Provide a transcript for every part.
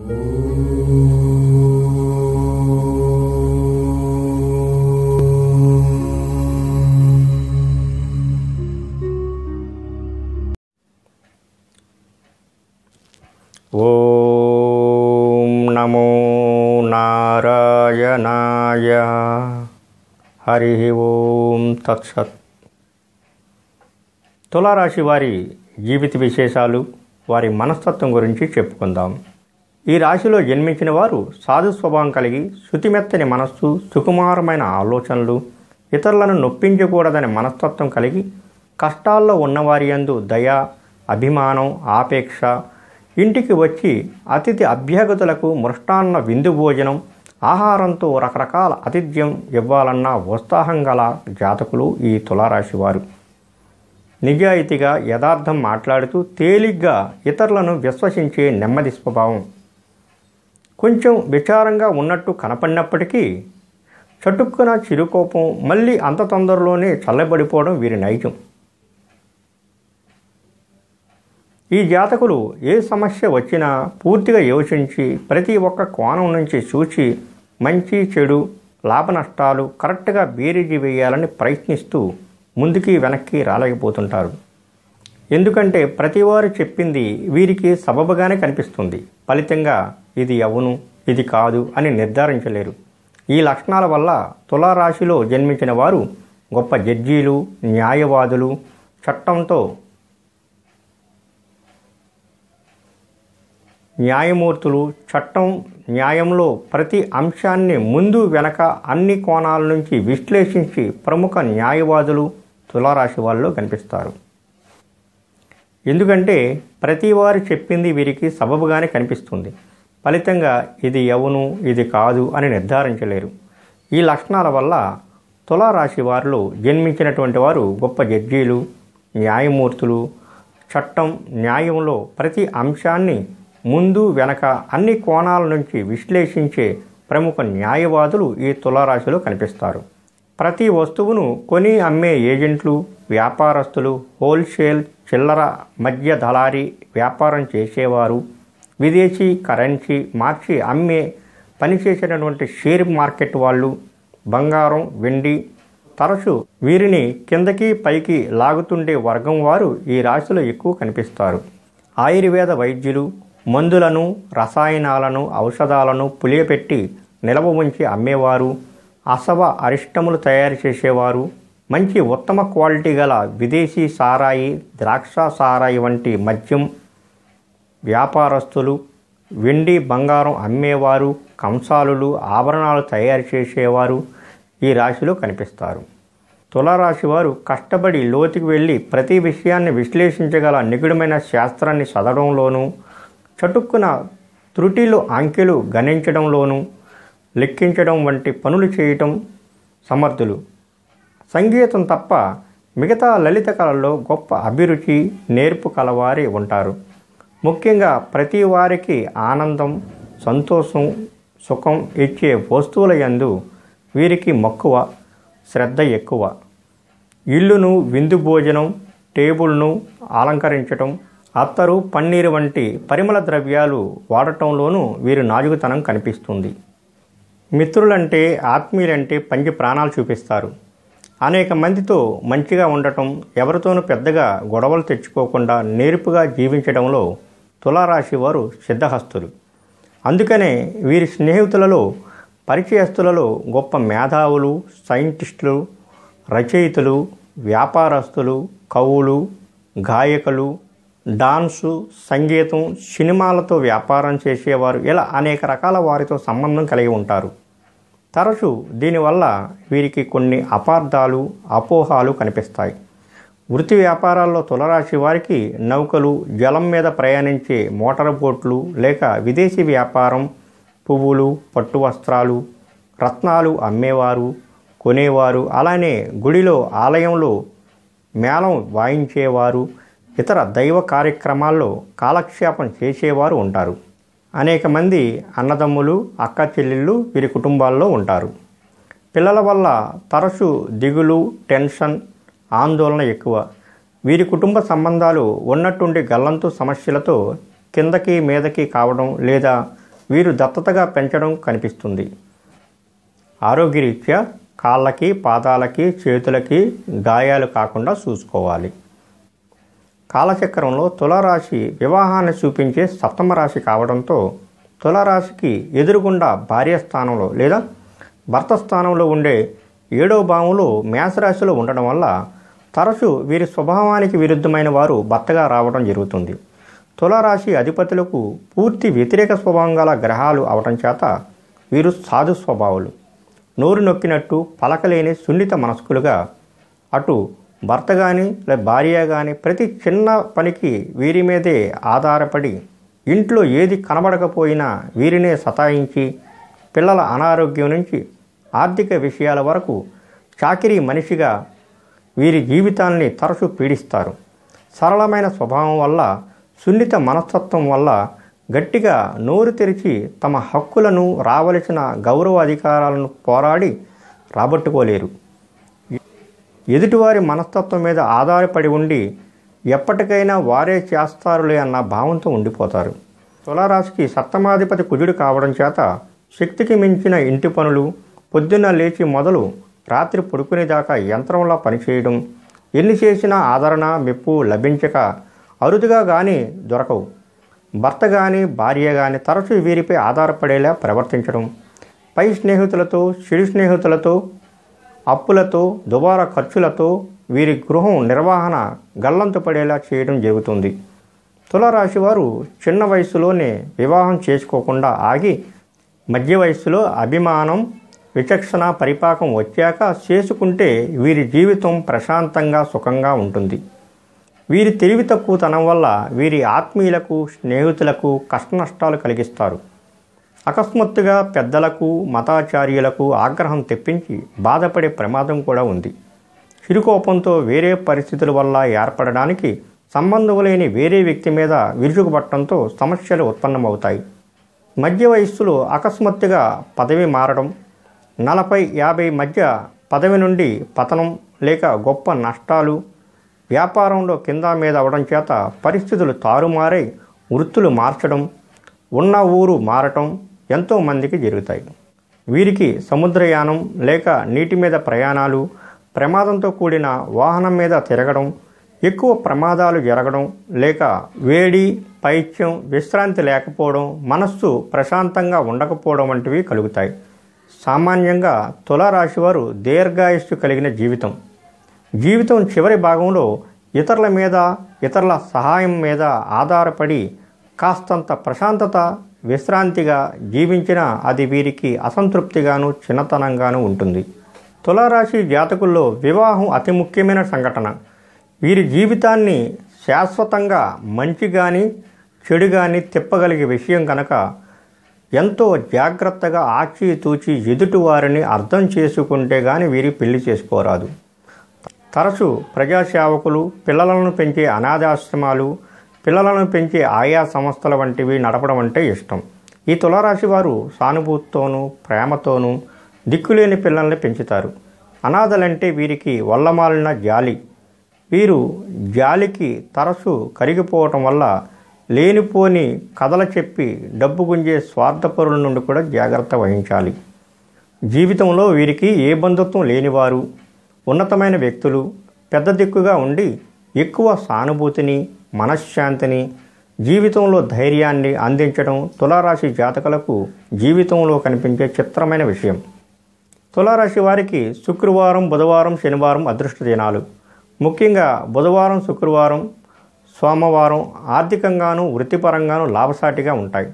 ఓం నమో నారాయణాయ హరి ఓం తత్సత్ తులారాశి వారి జీవిత విశేషాలు వారి మనస్తత్వం గురించి చెప్పుకుందాం ఈ రాశిలో జన్మించిన వారు సాధు స్వభావం కలిగి శృతిమెత్తని మనస్సు సుకుమారమైన ఆలోచనలు ఇతరులను నొప్పించకూడదనే మనస్తత్వం కలిగి కష్టాల్లో ఉన్నవారి యందు దయ అభిమానం ఆపేక్ష ఇంటికి వచ్చి అతిథి అభ్యాగతులకు మృష్టాన్న విందు భోజనం ఆహారంతో రకరకాల ఆతిథ్యం ఇవ్వాలన్న ఉత్సాహం గల జాతకులు ఈ తులారాశివారు నిజాయితీగా యథార్థం మాట్లాడుతూ తేలిగ్గా ఇతరులను విశ్వసించే నెమ్మది స్వభావం కొంచెం విచారంగా ఉన్నట్టు కనపడినప్పటికీ చటుక్కున చిరుకోపం మళ్ళీ అంత తొందరలోనే చల్లబడిపోవడం వీరి నైజం ఈ జాతకులు ఏ సమస్య వచ్చినా పూర్తిగా యోచించి ప్రతి ఒక్క కోణం నుంచి చూచి మంచి చెడు లాభ నష్టాలు కరెక్ట్గా బేరీజి వేయాలని ప్రయత్నిస్తూ ముందుకి వెనక్కి రాలేకపోతుంటారు ఎందుకంటే ప్రతివారు చెప్పింది వీరికి సబబుగానే కనిపిస్తుంది ఫలితంగా ఇది అవును ఇది కాదు అని నిర్ధారించలేరు ఈ లక్షణాల వల్ల తులారాశిలో జన్మించిన వారు గొప్ప జడ్జీలు న్యాయవాదులు చట్టంతో న్యాయమూర్తులు చట్టం న్యాయంలో ప్రతి అంశాన్ని ముందు వెనక అన్ని కోణాల నుంచి విశ్లేషించి ప్రముఖ న్యాయవాదులు తులారాశి వాళ్ళు కనిపిస్తారు ఎందుకంటే ప్రతి వారు చెప్పింది వీరికి సబబుగానే కనిపిస్తుంది ఫలితంగా ఇది ఎవను ఇది కాదు అని నిర్ధారించలేరు ఈ లక్షణాల వల్ల తులారాశి వారిలో జన్మించినటువంటి వారు గొప్ప జడ్జీలు న్యాయమూర్తులు చట్టం న్యాయంలో ప్రతి అంశాన్ని ముందు వెనక అన్ని కోణాల నుంచి విశ్లేషించే ప్రముఖ న్యాయవాదులు ఈ తులారాశిలో కనిపిస్తారు ప్రతి వస్తువును కొని అమ్మే ఏజెంట్లు వ్యాపారస్తులు హోల్సేల్ చిల్లర మధ్య దళారీ వ్యాపారం చేసేవారు విదేశీ కరెన్సీ మార్చి అమ్మే పనిచేసినటువంటి షేర్ మార్కెట్ వాళ్ళు బంగారం వెండి తరచు వీరిని కిందకి పైకి లాగుతుండే వర్గం వారు ఈ రాశిలో ఎక్కువ కనిపిస్తారు ఆయుర్వేద వైద్యులు మందులను రసాయనాలను ఔషధాలను పులియపెట్టి నిలవ ఉంచి అమ్మేవారు అసవ అరిష్టములు తయారు చేసేవారు మంచి ఉత్తమ క్వాలిటీ గల విదేశీ సారాయి ద్రాక్ష సారాయి వంటి మద్యం వ్యాపారస్తులు వెండి బంగారం అమ్మేవారు కంసాలులు ఆభరణాలు తయారు చేసేవారు ఈ రాశిలో కనిపిస్తారు తులారాశి వారు కష్టపడి లోతుకు వెళ్ళి ప్రతి విషయాన్ని విశ్లేషించగల నిగుడమైన శాస్త్రాన్ని చదవడంలోనూ చటుక్కున త్రుటిలు అంకెలు గణించడంలోనూ లెక్కించడం వంటి పనులు చేయటం సమర్థులు సంగీతం తప్ప మిగతా లలిత కళల్లో గొప్ప అభిరుచి నేర్పు కలవారి ఉంటారు ముఖ్యంగా ప్రతి వారికి ఆనందం సంతోషం సుఖం ఇచ్చే వస్తువుల యందు వీరికి మక్కువ శ్రద్ధ ఎక్కువ ఇల్లును విందు భోజనం టేబుల్ను అలంకరించటం అత్తరు పన్నీరు వంటి పరిమళ ద్రవ్యాలు వాడటంలోనూ వీరి నాజుకుతనం కనిపిస్తుంది మిత్రులంటే ఆత్మీయులంటే పంచి ప్రాణాలు చూపిస్తారు అనేక మందితో మంచిగా ఉండటం ఎవరితోనూ పెద్దగా గొడవలు తెచ్చుకోకుండా నేర్పుగా జీవించడంలో తులారాశి వారు సిద్ధహస్తులు అందుకనే వీరి స్నేహితులలో పరిచయస్తులలో గొప్ప మేధావులు సైంటిస్టులు రచయితలు వ్యాపారస్తులు కవులు గాయకులు డాన్సు సంగీతం సినిమాలతో వ్యాపారం చేసేవారు ఇలా అనేక రకాల వారితో సంబంధం కలిగి ఉంటారు తరచూ దీనివల్ల వీరికి కొన్ని అపార్థాలు అపోహాలు కనిపిస్తాయి వృత్తి వ్యాపారాల్లో తులరాశి వారికి నౌకలు జలం మీద ప్రయాణించే మోటార్ బోట్లు లేక విదేశీ వ్యాపారం పువ్వులు పట్టు వస్త్రాలు రత్నాలు అమ్మేవారు కొనేవారు అలానే గుడిలో ఆలయంలో మేళం వాయించేవారు ఇతర దైవ కార్యక్రమాల్లో కాలక్షేపం చేసేవారు ఉంటారు అనేక మంది అన్నదమ్ములు అక్క చెల్లెళ్ళు వీరి కుటుంబాల్లో ఉంటారు పిల్లల వల్ల తరచు దిగులు టెన్షన్ ఆందోళన ఎక్కువ వీరి కుటుంబ సంబంధాలు ఉన్నట్టుండి గల్లంతు సమస్యలతో కిందకి మీదకి కావడం లేదా వీరు దత్తతగా పెంచడం కనిపిస్తుంది ఆరోగ్యరీత్యా కాళ్ళకి పాదాలకి చేతులకి గాయాలు కాకుండా చూసుకోవాలి కాలచక్రంలో తులరాశి వివాహాన్ని చూపించే సప్తమ రాశి కావడంతో తులరాశికి ఎదురుగుండా భార్య స్థానంలో లేదా భర్త స్థానంలో ఉండే ఏడో భావంలో మేషరాశిలో ఉండడం వల్ల తరచూ వీరి స్వభావానికి విరుద్ధమైన వారు భర్తగా రావడం జరుగుతుంది తులారాశి అధిపతులకు పూర్తి వ్యతిరేక స్వభావం గల గ్రహాలు అవటం చేత వీరు సాధు స్వభావులు నోరు నొక్కినట్టు పలకలేని సున్నిత మనస్కులుగా అటు భర్త కానీ లేదా భార్య కానీ ప్రతి చిన్న పనికి వీరి మీదే ఆధారపడి ఇంట్లో ఏది కనబడకపోయినా వీరినే సతాయించి పిల్లల అనారోగ్యం నుంచి ఆర్థిక విషయాల వరకు చాకిరీ మనిషిగా వీరి జీవితాల్ని తరచూ పీడిస్తారు సరళమైన స్వభావం వల్ల సున్నిత మనస్తత్వం వల్ల గట్టిగా నోరు తెరిచి తమ హక్కులను రావలసిన గౌరవ అధికారాలను పోరాడి రాబట్టుకోలేరు ఎదుటివారి మనస్తత్వం మీద ఆధారపడి ఉండి ఎప్పటికైనా వారే చేస్తారులే అన్న భావంతో ఉండిపోతారు తులారాశికి సప్తమాధిపతి కుజుడు కావడం చేత శక్తికి మించిన ఇంటి పనులు పొద్దున్న లేచి మొదలు రాత్రి పడుకునేదాకా యంత్రంలో పనిచేయడం ఎన్ని చేసినా ఆదరణ మెప్పు లభించక అరుదుగా కానీ దొరకవు భర్త కానీ భార్య కానీ తరచూ వీరిపై ఆధారపడేలా ప్రవర్తించడం పై స్నేహితులతో చెడు స్నేహితులతో అప్పులతో దుబారా ఖర్చులతో వీరి గృహం నిర్వహణ గల్లంతు పడేలా చేయడం జరుగుతుంది తులరాశివారు చిన్న వయసులోనే వివాహం చేసుకోకుండా ఆగి మధ్య వయస్సులో అభిమానం విచక్షణ పరిపాకం వచ్చాక చేసుకుంటే వీరి జీవితం ప్రశాంతంగా సుఖంగా ఉంటుంది వీరి తెలివి తక్కువతనం వల్ల వీరి ఆత్మీయులకు స్నేహితులకు కష్టనష్టాలు కలిగిస్తారు అకస్మాత్తుగా పెద్దలకు మతాచార్యులకు ఆగ్రహం తెప్పించి బాధపడే ప్రమాదం కూడా ఉంది చిరుకోపంతో వేరే పరిస్థితుల వల్ల ఏర్పడడానికి సంబంధం లేని వేరే వ్యక్తి మీద విరుచుకుపట్టడంతో సమస్యలు ఉత్పన్నమవుతాయి మధ్య వయస్సులో అకస్మాత్తుగా పదవి మారడం నలభై యాభై మధ్య పదవి నుండి పతనం లేక గొప్ప నష్టాలు వ్యాపారంలో కింద మీద అవడం చేత పరిస్థితులు తారుమారై వృత్తులు మార్చడం ఉన్న ఊరు మారటం ఎంతోమందికి జరుగుతాయి వీరికి సముద్రయానం లేక నీటి మీద ప్రయాణాలు ప్రమాదంతో కూడిన వాహనం మీద తిరగడం ఎక్కువ ప్రమాదాలు జరగడం లేక వేడి పైత్యం విశ్రాంతి లేకపోవడం మనస్సు ప్రశాంతంగా ఉండకపోవడం వంటివి కలుగుతాయి సామాన్యంగా తులారాశివారు వారు కలిగిన జీవితం జీవితం చివరి భాగంలో ఇతరుల మీద ఇతరుల సహాయం మీద ఆధారపడి కాస్తంత ప్రశాంతత విశ్రాంతిగా జీవించినా అది వీరికి అసంతృప్తిగాను చిన్నతనంగాను ఉంటుంది తులారాశి జాతకుల్లో వివాహం అతి ముఖ్యమైన సంఘటన వీరి జీవితాన్ని శాశ్వతంగా మంచి కానీ చెడు కానీ తిప్పగలిగే విషయం కనుక ఎంతో జాగ్రత్తగా ఆచితూచి ఎదుటివారిని అర్థం చేసుకుంటే గాని వీరి పెళ్లి చేసుకోరాదు తరచు ప్రజాసేవకులు పిల్లలను పెంచే అనాథాశ్రమాలు పిల్లలను పెంచే ఆయా సంస్థల వంటివి నడపడం అంటే ఇష్టం ఈ తులారాశి వారు సానుభూతితోనూ ప్రేమతోనూ దిక్కులేని పిల్లల్ని పెంచుతారు అనాథలంటే వీరికి వల్లమాలిన జాలి వీరు జాలికి తరచు కరిగిపోవటం వల్ల లేనిపోని కథలు చెప్పి డబ్బు గుంజే స్వార్థపరుల నుండి కూడా జాగ్రత్త వహించాలి జీవితంలో వీరికి ఏ బంధుత్వం లేనివారు ఉన్నతమైన వ్యక్తులు పెద్ద దిక్కుగా ఉండి ఎక్కువ సానుభూతిని మనశ్శాంతిని జీవితంలో ధైర్యాన్ని అందించడం తులారాశి జాతకులకు జీవితంలో కనిపించే చిత్రమైన విషయం తులారాశి వారికి శుక్రవారం బుధవారం శనివారం అదృష్ట దినాలు ముఖ్యంగా బుధవారం శుక్రవారం సోమవారం ఆర్థికంగాను వృత్తిపరంగాను లాభసాటిగా ఉంటాయి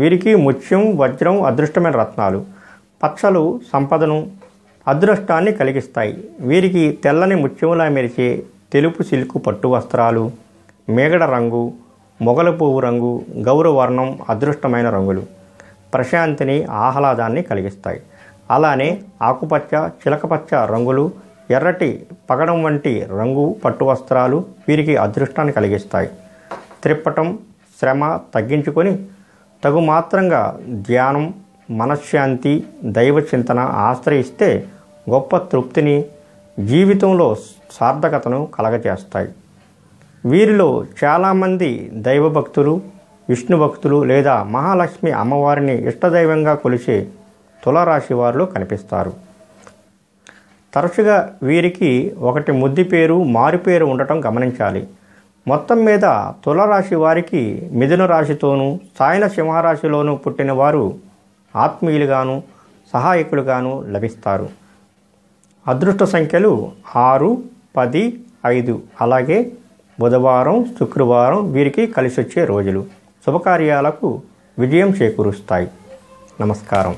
వీరికి ముత్యం వజ్రం అదృష్టమైన రత్నాలు పక్షలు సంపదను అదృష్టాన్ని కలిగిస్తాయి వీరికి తెల్లని ముత్యములా మెరిచే తెలుపు సిల్కు పట్టు వస్త్రాలు మేగడ రంగు మొగల పువ్వు రంగు గౌరవర్ణం అదృష్టమైన రంగులు ప్రశాంతిని ఆహ్లాదాన్ని కలిగిస్తాయి అలానే ఆకుపచ్చ చిలకపచ్చ రంగులు ఎర్రటి పగడం వంటి రంగు పట్టు వస్త్రాలు వీరికి అదృష్టాన్ని కలిగిస్తాయి త్రిప్పటం శ్రమ తగ్గించుకొని తగు మాత్రంగా ధ్యానం మనశ్శాంతి దైవ చింతన ఆశ్రయిస్తే గొప్ప తృప్తిని జీవితంలో సార్థకతను కలగజేస్తాయి వీరిలో చాలామంది దైవభక్తులు విష్ణు భక్తులు లేదా మహాలక్ష్మి అమ్మవారిని ఇష్టదైవంగా కొలిచే తులరాశి వారిలో కనిపిస్తారు తరచుగా వీరికి ఒకటి ముద్ది పేరు మారుపేరు ఉండటం గమనించాలి మొత్తం మీద తులరాశి వారికి మిథున రాశితోనూ సాయన సింహరాశిలోనూ పుట్టిన వారు ఆత్మీయులుగాను సహాయకులుగాను లభిస్తారు అదృష్ట సంఖ్యలు ఆరు పది ఐదు అలాగే బుధవారం శుక్రవారం వీరికి కలిసొచ్చే రోజులు శుభకార్యాలకు విజయం చేకూరుస్తాయి నమస్కారం